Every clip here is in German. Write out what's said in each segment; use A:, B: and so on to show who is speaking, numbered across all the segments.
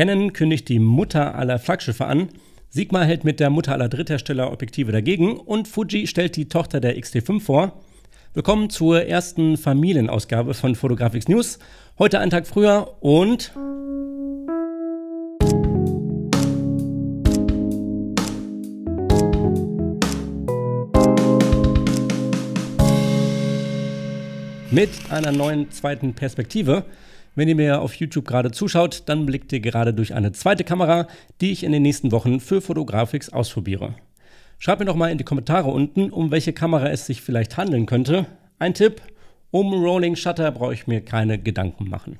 A: Canon kündigt die Mutter aller Flaggschiffe an. Sigma hält mit der Mutter aller Dritthersteller Objektive dagegen und Fuji stellt die Tochter der X-T5 vor. Willkommen zur ersten Familienausgabe von Photographics News. Heute einen Tag früher und mit einer neuen zweiten Perspektive. Wenn ihr mir auf YouTube gerade zuschaut, dann blickt ihr gerade durch eine zweite Kamera, die ich in den nächsten Wochen für Fotografix ausprobiere. Schreibt mir doch mal in die Kommentare unten, um welche Kamera es sich vielleicht handeln könnte. Ein Tipp, um Rolling Shutter brauche ich mir keine Gedanken machen.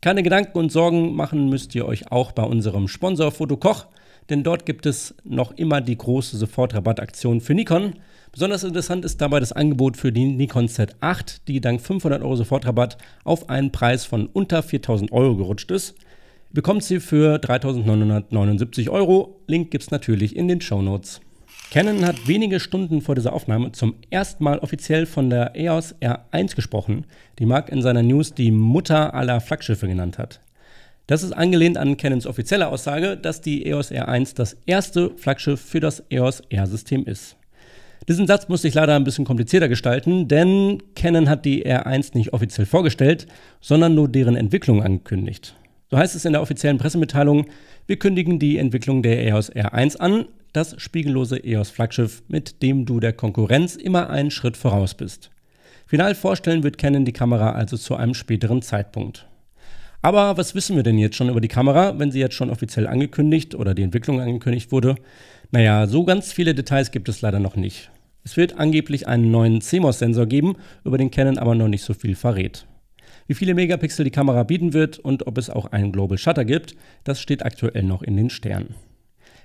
A: Keine Gedanken und Sorgen machen müsst ihr euch auch bei unserem Sponsor Fotokoch denn dort gibt es noch immer die große Sofortrabattaktion für Nikon. Besonders interessant ist dabei das Angebot für die Nikon Z8, die dank 500 Euro Sofortrabatt auf einen Preis von unter 4000 Euro gerutscht ist. Bekommt sie für 3979 Euro. Link gibt es natürlich in den Show Notes. Canon hat wenige Stunden vor dieser Aufnahme zum ersten Mal offiziell von der EOS R1 gesprochen, die Mark in seiner News die Mutter aller Flaggschiffe genannt hat. Das ist angelehnt an Canons offizielle Aussage, dass die EOS R1 das erste Flaggschiff für das EOS R-System ist. Diesen Satz muss ich leider ein bisschen komplizierter gestalten, denn Canon hat die R1 nicht offiziell vorgestellt, sondern nur deren Entwicklung angekündigt. So heißt es in der offiziellen Pressemitteilung, wir kündigen die Entwicklung der EOS R1 an, das spiegellose EOS-Flaggschiff, mit dem du der Konkurrenz immer einen Schritt voraus bist. Final vorstellen wird Canon die Kamera also zu einem späteren Zeitpunkt. Aber was wissen wir denn jetzt schon über die Kamera, wenn sie jetzt schon offiziell angekündigt oder die Entwicklung angekündigt wurde? Naja, so ganz viele Details gibt es leider noch nicht. Es wird angeblich einen neuen CMOS-Sensor geben, über den Canon aber noch nicht so viel verrät. Wie viele Megapixel die Kamera bieten wird und ob es auch einen Global Shutter gibt, das steht aktuell noch in den Sternen.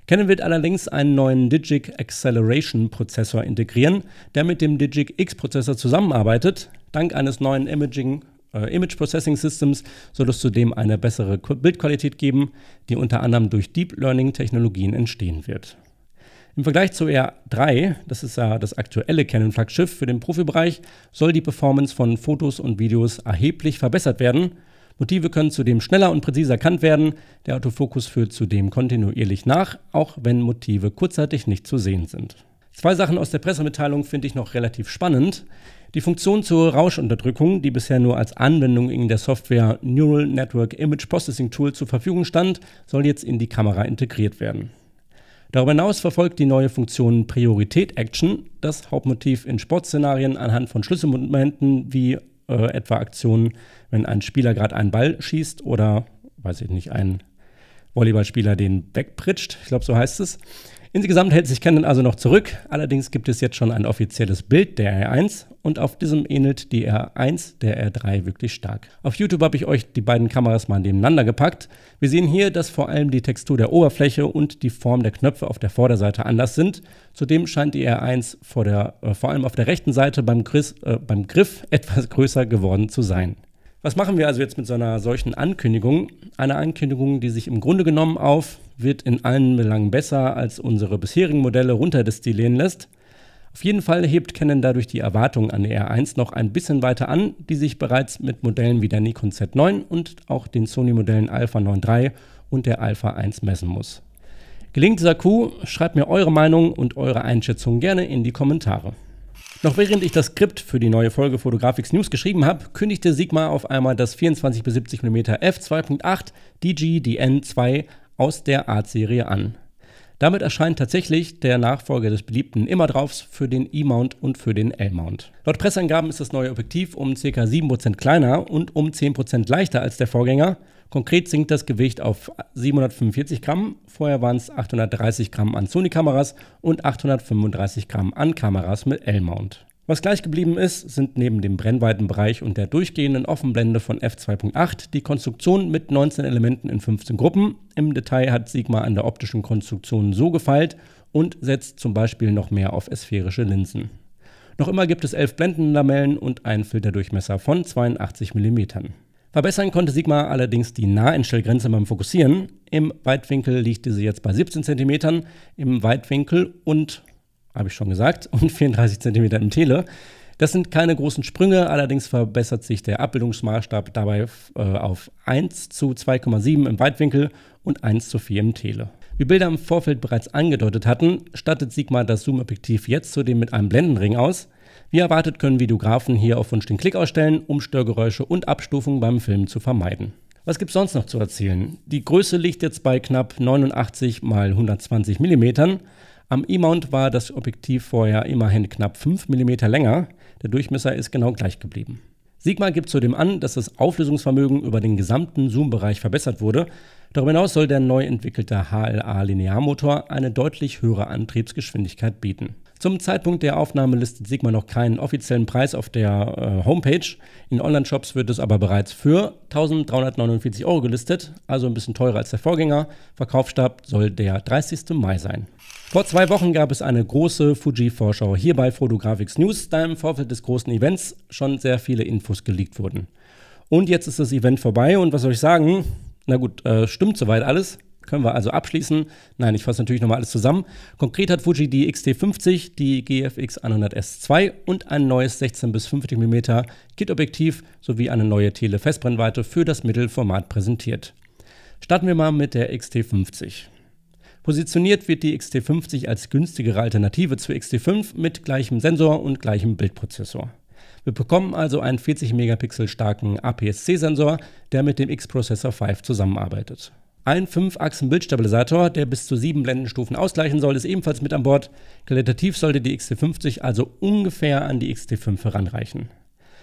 A: Canon wird allerdings einen neuen Digic Acceleration Prozessor integrieren, der mit dem Digic X Prozessor zusammenarbeitet, dank eines neuen Imaging äh, Image Processing Systems soll es zudem eine bessere Bildqualität geben, die unter anderem durch Deep Learning Technologien entstehen wird. Im Vergleich zu R3, das ist ja das aktuelle Canon-Flaggschiff für den Profibereich, soll die Performance von Fotos und Videos erheblich verbessert werden. Motive können zudem schneller und präziser erkannt werden. Der Autofokus führt zudem kontinuierlich nach, auch wenn Motive kurzzeitig nicht zu sehen sind. Zwei Sachen aus der Pressemitteilung finde ich noch relativ spannend. Die Funktion zur Rauschunterdrückung, die bisher nur als Anwendung in der Software Neural Network Image Processing Tool zur Verfügung stand, soll jetzt in die Kamera integriert werden. Darüber hinaus verfolgt die neue Funktion Priorität Action das Hauptmotiv in Sportszenarien anhand von Schlüsselmomenten wie äh, etwa Aktionen, wenn ein Spieler gerade einen Ball schießt oder, weiß ich nicht, ein Volleyballspieler den wegpritscht, ich glaube so heißt es. Insgesamt hält sich Canon also noch zurück, allerdings gibt es jetzt schon ein offizielles Bild der R1 und auf diesem ähnelt die R1 der R3 wirklich stark. Auf YouTube habe ich euch die beiden Kameras mal nebeneinander gepackt. Wir sehen hier, dass vor allem die Textur der Oberfläche und die Form der Knöpfe auf der Vorderseite anders sind. Zudem scheint die R1 vor, der, äh, vor allem auf der rechten Seite beim, Griss, äh, beim Griff etwas größer geworden zu sein. Was machen wir also jetzt mit so einer solchen Ankündigung? Eine Ankündigung, die sich im Grunde genommen auf wird in allen Belangen besser als unsere bisherigen Modelle runterdestillieren lässt. Auf jeden Fall hebt Canon dadurch die Erwartungen an die R1 noch ein bisschen weiter an, die sich bereits mit Modellen wie der Nikon Z9 und auch den Sony-Modellen Alpha 9.3 und der Alpha 1 messen muss. Gelingt dieser Coup? Schreibt mir eure Meinung und eure Einschätzung gerne in die Kommentare. Noch während ich das Skript für die neue Folge Fotografics News geschrieben habe, kündigte Sigma auf einmal das 24 bis 70 mm f2.8 DG DN2 aus der Art-Serie an. Damit erscheint tatsächlich der Nachfolger des beliebten Immerdraufs für den E-Mount und für den L-Mount. Laut Presseangaben ist das neue Objektiv um ca. 7% kleiner und um 10% leichter als der Vorgänger. Konkret sinkt das Gewicht auf 745 Gramm, vorher waren es 830 Gramm an Sony-Kameras und 835 Gramm an Kameras mit L-Mount. Was gleich geblieben ist, sind neben dem Brennweitenbereich und der durchgehenden Offenblende von f2.8 die Konstruktion mit 19 Elementen in 15 Gruppen. Im Detail hat Sigma an der optischen Konstruktion so gefeilt und setzt zum Beispiel noch mehr auf sphärische Linsen. Noch immer gibt es 11 Blendenlamellen und einen Filterdurchmesser von 82 mm. Verbessern konnte Sigma allerdings die Naheinstellgrenze beim Fokussieren. Im Weitwinkel liegt diese jetzt bei 17 cm, im Weitwinkel und habe ich schon gesagt, und 34 cm im Tele. Das sind keine großen Sprünge, allerdings verbessert sich der Abbildungsmaßstab dabei äh, auf 1 zu 2,7 im Weitwinkel und 1 zu 4 im Tele. Wie Bilder im Vorfeld bereits angedeutet hatten, stattet Sigma das Zoom-Objektiv jetzt zudem mit einem Blendenring aus. Wie erwartet können Videografen hier auf Wunsch den Klick ausstellen, um Störgeräusche und Abstufungen beim Filmen zu vermeiden. Was gibt es sonst noch zu erzählen? Die Größe liegt jetzt bei knapp 89 x 120 mm. Am E-Mount war das Objektiv vorher immerhin knapp 5 mm länger, der Durchmesser ist genau gleich geblieben. Sigma gibt zudem an, dass das Auflösungsvermögen über den gesamten Zoom-Bereich verbessert wurde. Darüber hinaus soll der neu entwickelte HLA-Linearmotor eine deutlich höhere Antriebsgeschwindigkeit bieten. Zum Zeitpunkt der Aufnahme listet Sigma noch keinen offiziellen Preis auf der äh, Homepage. In Online-Shops wird es aber bereits für 1349 Euro gelistet, also ein bisschen teurer als der Vorgänger. Verkaufsstab soll der 30. Mai sein. Vor zwei Wochen gab es eine große Fuji-Vorschau hier bei Photographics News, da im Vorfeld des großen Events schon sehr viele Infos geleakt wurden. Und jetzt ist das Event vorbei und was soll ich sagen? Na gut, äh, stimmt soweit alles. Können wir also abschließen. Nein, ich fasse natürlich nochmal alles zusammen. Konkret hat Fuji die XT50, die GFX 100S2 und ein neues 16 bis 50 mm Kit-Objektiv sowie eine neue Telefestbrennweite für das Mittelformat präsentiert. Starten wir mal mit der XT50. Positioniert wird die XT50 als günstigere Alternative zur XT5 mit gleichem Sensor und gleichem Bildprozessor. Wir bekommen also einen 40 Megapixel starken APS-C-Sensor, der mit dem X-Processor 5 zusammenarbeitet. Ein 5-Achsen-Bildstabilisator, der bis zu sieben Blendenstufen ausgleichen soll, ist ebenfalls mit an Bord. Qualitativ sollte die XT50 also ungefähr an die XT5 heranreichen.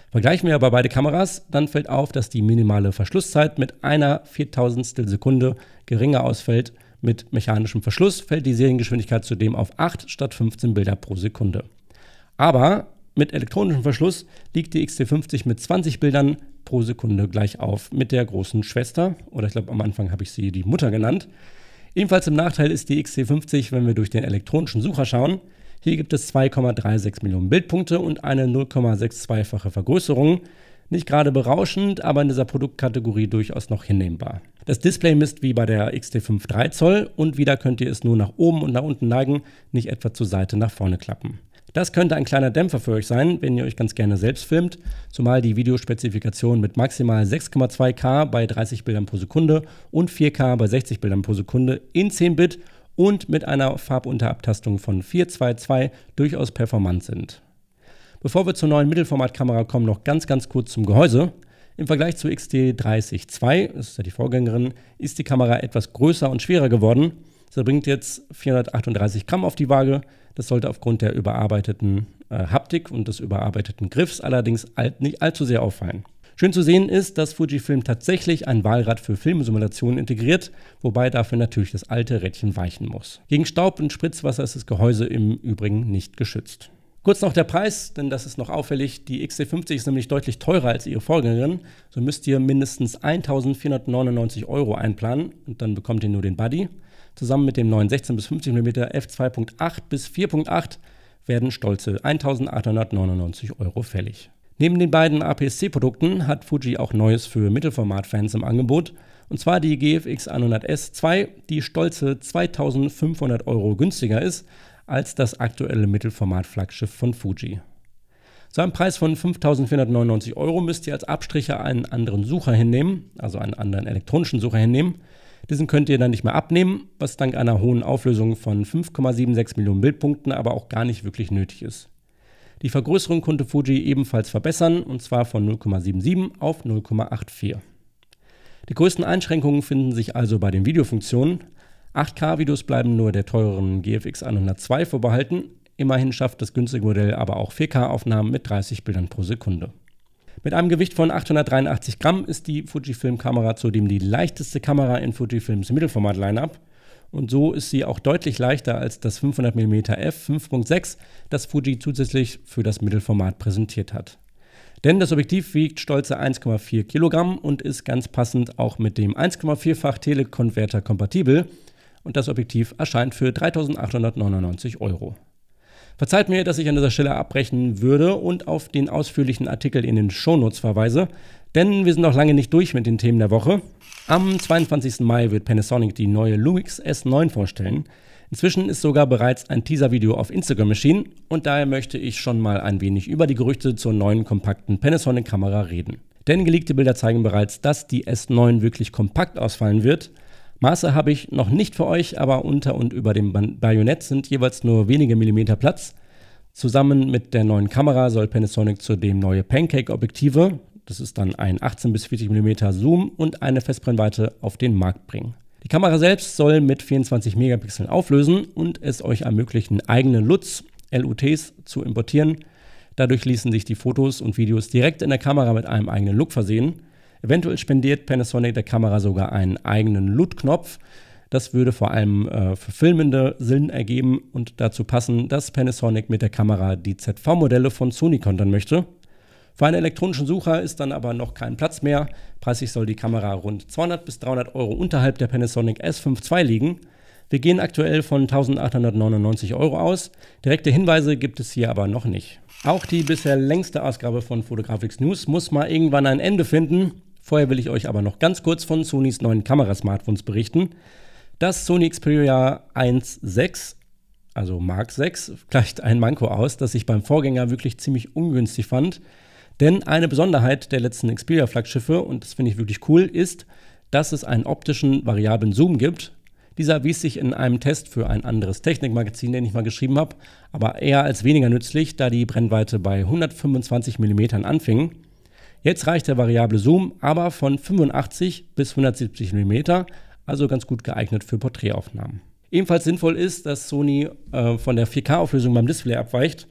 A: Vergleichen wir aber beide Kameras, dann fällt auf, dass die minimale Verschlusszeit mit einer Viertausendstel Sekunde geringer ausfällt. Mit mechanischem Verschluss fällt die Seriengeschwindigkeit zudem auf 8 statt 15 Bilder pro Sekunde. Aber mit elektronischem Verschluss liegt die XT50 mit 20 Bildern pro Sekunde gleich auf mit der großen Schwester. Oder ich glaube, am Anfang habe ich sie die Mutter genannt. Ebenfalls im Nachteil ist die XC50, wenn wir durch den elektronischen Sucher schauen. Hier gibt es 2,36 Millionen Bildpunkte und eine 0,62-fache Vergrößerung. Nicht gerade berauschend, aber in dieser Produktkategorie durchaus noch hinnehmbar. Das Display misst wie bei der XT5 3 Zoll und wieder könnt ihr es nur nach oben und nach unten neigen, nicht etwa zur Seite nach vorne klappen. Das könnte ein kleiner Dämpfer für euch sein, wenn ihr euch ganz gerne selbst filmt, zumal die Videospezifikation mit maximal 6,2K bei 30 Bildern pro Sekunde und 4K bei 60 Bildern pro Sekunde in 10 Bit und mit einer Farbunterabtastung von 422 durchaus performant sind. Bevor wir zur neuen Mittelformatkamera kommen, noch ganz ganz kurz zum Gehäuse. Im Vergleich zur XT30 II, das ist ja die Vorgängerin, ist die Kamera etwas größer und schwerer geworden. Sie bringt jetzt 438 Gramm auf die Waage, das sollte aufgrund der überarbeiteten äh, Haptik und des überarbeiteten Griffs allerdings alt, nicht allzu sehr auffallen. Schön zu sehen ist, dass Fujifilm tatsächlich ein Wahlrad für Filmsimulationen integriert, wobei dafür natürlich das alte Rädchen weichen muss. Gegen Staub und Spritzwasser ist das Gehäuse im Übrigen nicht geschützt. Kurz noch der Preis, denn das ist noch auffällig. Die XC50 ist nämlich deutlich teurer als ihre Vorgängerin. So müsst ihr mindestens 1499 Euro einplanen und dann bekommt ihr nur den Buddy. Zusammen mit dem neuen 16 bis 50 mm f2.8 bis 4.8 werden stolze 1899 Euro fällig. Neben den beiden APS-C-Produkten hat Fuji auch Neues für Mittelformat-Fans im Angebot, und zwar die GFX 100S2, die stolze 2500 Euro günstiger ist als das aktuelle Mittelformat-Flaggschiff von Fuji. Zu einem Preis von 5.499 Euro müsst ihr als Abstricher einen anderen Sucher hinnehmen, also einen anderen elektronischen Sucher hinnehmen. Diesen könnt ihr dann nicht mehr abnehmen, was dank einer hohen Auflösung von 5,76 Millionen Bildpunkten aber auch gar nicht wirklich nötig ist. Die Vergrößerung konnte Fuji ebenfalls verbessern, und zwar von 0,77 auf 0,84. Die größten Einschränkungen finden sich also bei den Videofunktionen. 8K-Videos bleiben nur der teureren GFX 102 vorbehalten, immerhin schafft das günstige Modell aber auch 4K-Aufnahmen mit 30 Bildern pro Sekunde. Mit einem Gewicht von 883 Gramm ist die Fujifilm-Kamera zudem die leichteste Kamera in Fujifilms Mittelformat-Lineup. Und so ist sie auch deutlich leichter als das 500mm f 5.6, das Fuji zusätzlich für das Mittelformat präsentiert hat. Denn das Objektiv wiegt stolze 1,4 Kilogramm und ist ganz passend auch mit dem 1,4-fach Telekonverter kompatibel. Und das Objektiv erscheint für 3.899 Euro. Verzeiht mir, dass ich an dieser Stelle abbrechen würde und auf den ausführlichen Artikel in den Shownotes verweise, denn wir sind noch lange nicht durch mit den Themen der Woche. Am 22. Mai wird Panasonic die neue Lumix S9 vorstellen. Inzwischen ist sogar bereits ein Teaser-Video auf Instagram erschienen und daher möchte ich schon mal ein wenig über die Gerüchte zur neuen kompakten Panasonic-Kamera reden. Denn geleakte Bilder zeigen bereits, dass die S9 wirklich kompakt ausfallen wird – Maße habe ich noch nicht für euch, aber unter und über dem Bajonett sind jeweils nur wenige Millimeter Platz. Zusammen mit der neuen Kamera soll Panasonic zudem neue Pancake-Objektive, das ist dann ein 18 bis 40 mm Zoom und eine Festbrennweite auf den Markt bringen. Die Kamera selbst soll mit 24 Megapixeln auflösen und es euch ermöglichen, eigene LUTs, LUTs zu importieren. Dadurch ließen sich die Fotos und Videos direkt in der Kamera mit einem eigenen Look versehen. Eventuell spendiert Panasonic der Kamera sogar einen eigenen LUT-Knopf. Das würde vor allem äh, für Filmende Sinn ergeben und dazu passen, dass Panasonic mit der Kamera die ZV-Modelle von Sony kontern möchte. Für einen elektronischen Sucher ist dann aber noch kein Platz mehr. Preislich soll die Kamera rund 200 bis 300 Euro unterhalb der Panasonic S5 II liegen. Wir gehen aktuell von 1899 Euro aus. Direkte Hinweise gibt es hier aber noch nicht. Auch die bisher längste Ausgabe von Fotografix News muss mal irgendwann ein Ende finden. Vorher will ich euch aber noch ganz kurz von Sonys neuen Kamerasmartphones berichten. Das Sony Xperia 1.6, also Mark 6, gleicht ein Manko aus, das ich beim Vorgänger wirklich ziemlich ungünstig fand. Denn eine Besonderheit der letzten Xperia-Flaggschiffe, und das finde ich wirklich cool, ist, dass es einen optischen variablen Zoom gibt. Dieser wies sich in einem Test für ein anderes Technikmagazin, den ich mal geschrieben habe, aber eher als weniger nützlich, da die Brennweite bei 125 mm anfing. Jetzt reicht der variable Zoom aber von 85 bis 170 mm, also ganz gut geeignet für Porträtaufnahmen. Ebenfalls sinnvoll ist, dass Sony äh, von der 4K-Auflösung beim Display abweicht.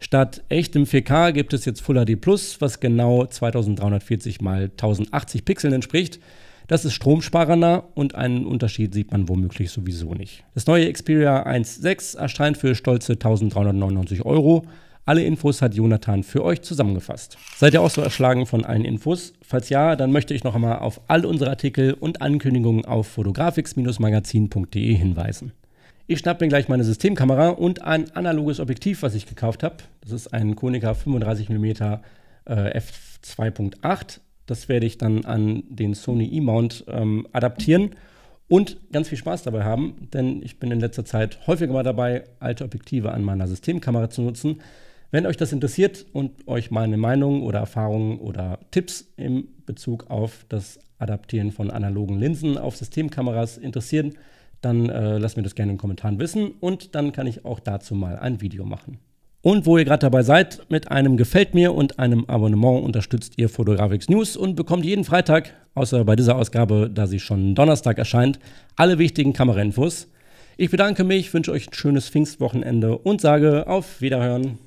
A: Statt echtem 4K gibt es jetzt Full HD Plus, was genau 2340 x 1080 Pixeln entspricht. Das ist stromsparender und einen Unterschied sieht man womöglich sowieso nicht. Das neue Xperia 1.6 erscheint für stolze 1399 Euro. Alle Infos hat Jonathan für euch zusammengefasst. Seid ihr auch so erschlagen von allen Infos? Falls ja, dann möchte ich noch einmal auf all unsere Artikel und Ankündigungen auf fotografix-magazin.de hinweisen. Ich schnapp mir gleich meine Systemkamera und ein analoges Objektiv, was ich gekauft habe. Das ist ein Konica 35mm äh, f2.8. Das werde ich dann an den Sony E-Mount ähm, adaptieren und ganz viel Spaß dabei haben, denn ich bin in letzter Zeit häufiger mal dabei, alte Objektive an meiner Systemkamera zu nutzen. Wenn euch das interessiert und euch meine Meinungen oder Erfahrungen oder Tipps in Bezug auf das Adaptieren von analogen Linsen auf Systemkameras interessieren, dann äh, lasst mir das gerne in den Kommentaren wissen und dann kann ich auch dazu mal ein Video machen. Und wo ihr gerade dabei seid, mit einem Gefällt mir und einem Abonnement unterstützt ihr Fotografix News und bekommt jeden Freitag, außer bei dieser Ausgabe, da sie schon Donnerstag erscheint, alle wichtigen Kamerainfos. Ich bedanke mich, wünsche euch ein schönes Pfingstwochenende und sage auf Wiederhören.